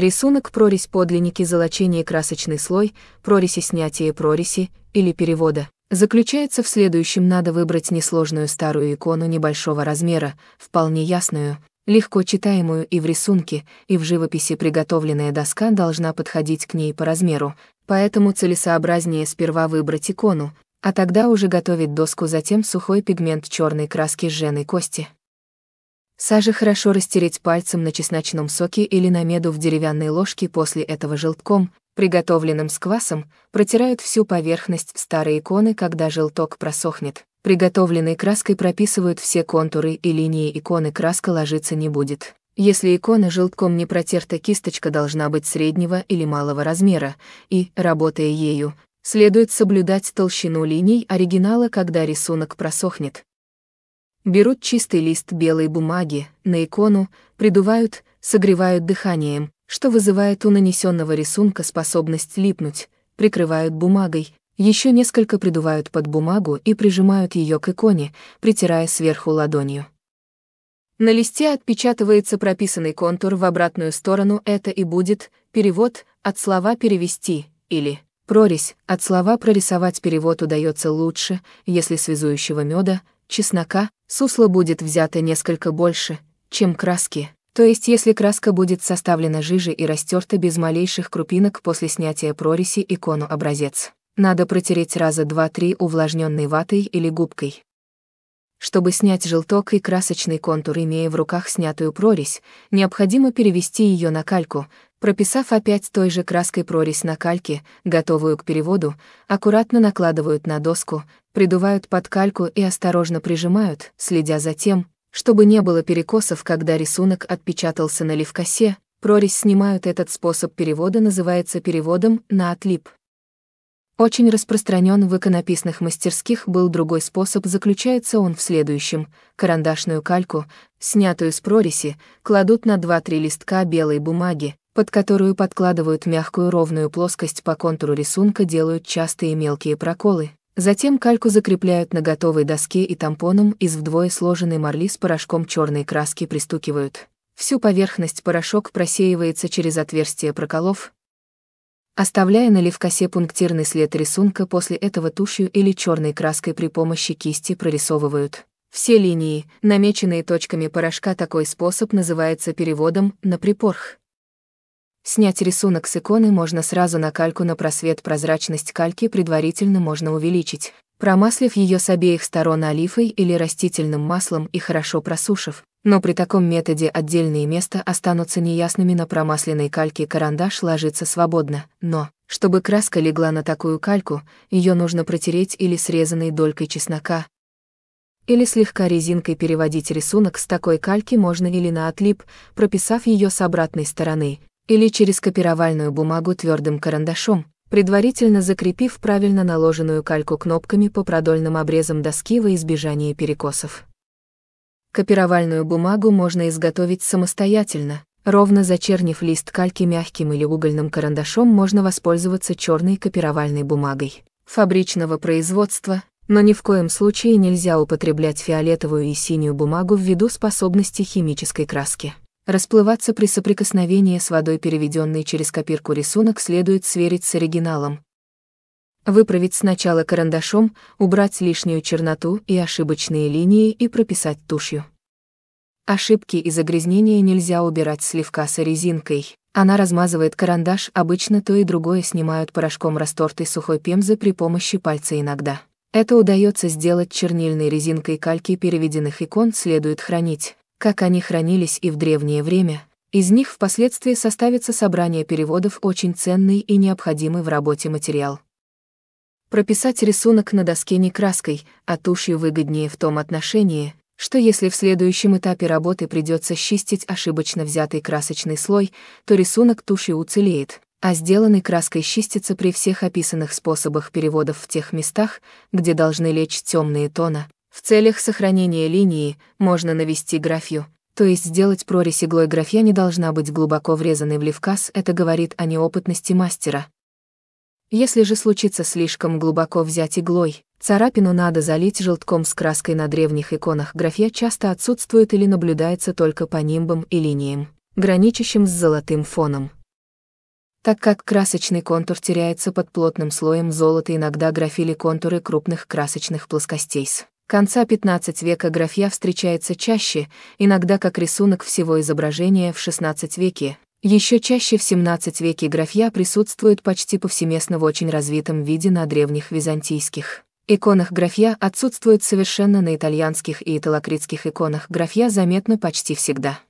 Рисунок прорезь подлинники золочения красочный слой, прорези снятия и прорези, или перевода, заключается в следующем надо выбрать несложную старую икону небольшого размера, вполне ясную, легко читаемую и в рисунке, и в живописи приготовленная доска должна подходить к ней по размеру, поэтому целесообразнее сперва выбрать икону, а тогда уже готовить доску затем сухой пигмент черной краски сженой кости. Саже хорошо растереть пальцем на чесночном соке или на меду в деревянной ложке после этого желтком, приготовленным с квасом, протирают всю поверхность старой иконы, когда желток просохнет. Приготовленной краской прописывают все контуры и линии иконы, краска ложиться не будет. Если икона желтком не протерта, кисточка должна быть среднего или малого размера, и, работая ею, следует соблюдать толщину линий оригинала, когда рисунок просохнет. Берут чистый лист белой бумаги, на икону, придувают, согревают дыханием, что вызывает у нанесенного рисунка способность липнуть, прикрывают бумагой, еще несколько придувают под бумагу и прижимают ее к иконе, притирая сверху ладонью. На листе отпечатывается прописанный контур в обратную сторону «это и будет», перевод «от слова перевести» или «прорезь» от слова «прорисовать» перевод удается лучше, если связующего меда, чеснока, сусло будет взято несколько больше, чем краски. То есть если краска будет составлена жиже и растерта без малейших крупинок после снятия прореси икону образец. Надо протереть раза 2-3 увлажненной ватой или губкой. Чтобы снять желток и красочный контур, имея в руках снятую прорезь, необходимо перевести ее на кальку, прописав опять той же краской прорезь на кальке, готовую к переводу, аккуратно накладывают на доску, придувают под кальку и осторожно прижимают, следя за тем, чтобы не было перекосов, когда рисунок отпечатался на левкосе, прорезь снимают этот способ перевода называется переводом на отлип. Очень распространен в иконописных мастерских был другой способ, заключается он в следующем. Карандашную кальку, снятую с прориси, кладут на 2-3 листка белой бумаги, под которую подкладывают мягкую ровную плоскость по контуру рисунка, делают частые мелкие проколы. Затем кальку закрепляют на готовой доске и тампоном из вдвое сложенной марли с порошком черной краски пристукивают. Всю поверхность порошок просеивается через отверстие проколов, оставляя на левкосе пунктирный след рисунка, после этого тушью или черной краской при помощи кисти прорисовывают. Все линии, намеченные точками порошка, такой способ называется переводом на припорх. Снять рисунок с иконы можно сразу на кальку на просвет прозрачность кальки предварительно можно увеличить, промаслив ее с обеих сторон олифой или растительным маслом и хорошо просушив. Но при таком методе отдельные места останутся неясными на промасленной кальке карандаш ложится свободно, но, чтобы краска легла на такую кальку, ее нужно протереть или срезанной долькой чеснока, или слегка резинкой переводить рисунок с такой кальки можно или на отлип, прописав ее с обратной стороны, или через копировальную бумагу твердым карандашом, предварительно закрепив правильно наложенную кальку кнопками по продольным обрезам доски во избежание перекосов. Копировальную бумагу можно изготовить самостоятельно, ровно зачернив лист кальки мягким или угольным карандашом можно воспользоваться черной копировальной бумагой фабричного производства, но ни в коем случае нельзя употреблять фиолетовую и синюю бумагу ввиду способности химической краски. Расплываться при соприкосновении с водой переведенный через копирку рисунок следует сверить с оригиналом. Выправить сначала карандашом, убрать лишнюю черноту и ошибочные линии и прописать тушью. Ошибки и загрязнения нельзя убирать сливка с резинкой. Она размазывает карандаш, обычно то и другое снимают порошком растортой сухой пемзы при помощи пальца иногда. Это удается сделать чернильной резинкой кальки переведенных икон следует хранить как они хранились и в древнее время, из них впоследствии составится собрание переводов очень ценный и необходимый в работе материал. Прописать рисунок на доске не краской, а тушью выгоднее в том отношении, что если в следующем этапе работы придется счистить ошибочно взятый красочный слой, то рисунок тушью уцелеет, а сделанный краской чистится при всех описанных способах переводов в тех местах, где должны лечь темные тона, в целях сохранения линии можно навести графью, то есть сделать прорезь иглой графья не должна быть глубоко врезанной в левказ, это говорит о неопытности мастера. Если же случится слишком глубоко взять иглой, царапину надо залить желтком с краской на древних иконах графья часто отсутствует или наблюдается только по нимбам и линиям, граничащим с золотым фоном. Так как красочный контур теряется под плотным слоем золота, иногда графили контуры крупных красочных плоскостей. с конца XV века графья встречается чаще, иногда как рисунок всего изображения в XVI веке. Еще чаще в XVII веке графья присутствует почти повсеместно в очень развитом виде на древних византийских иконах графья отсутствует совершенно на итальянских и италокритских иконах графья заметно почти всегда.